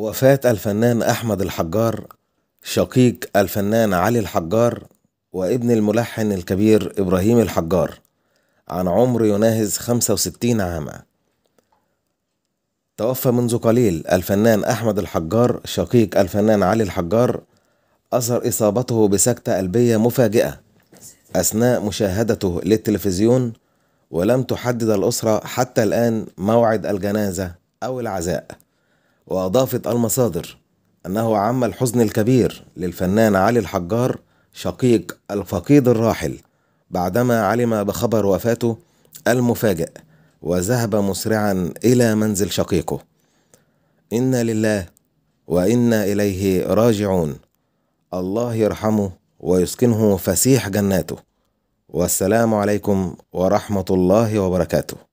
وفاة الفنان أحمد الحجار شقيق الفنان علي الحجار وابن الملحن الكبير إبراهيم الحجار عن عمر يناهز 65 عاما توفى منذ قليل الفنان أحمد الحجار شقيق الفنان علي الحجار أثر إصابته بسكتة قلبية مفاجئة أثناء مشاهدته للتلفزيون ولم تحدد الأسرة حتى الآن موعد الجنازة أو العزاء وأضافت المصادر أنه عم الحزن الكبير للفنان علي الحجار شقيق الفقيد الراحل بعدما علم بخبر وفاته المفاجئ وذهب مسرعا إلى منزل شقيقه إنا لله وإنا إليه راجعون الله يرحمه ويسكنه فسيح جناته والسلام عليكم ورحمة الله وبركاته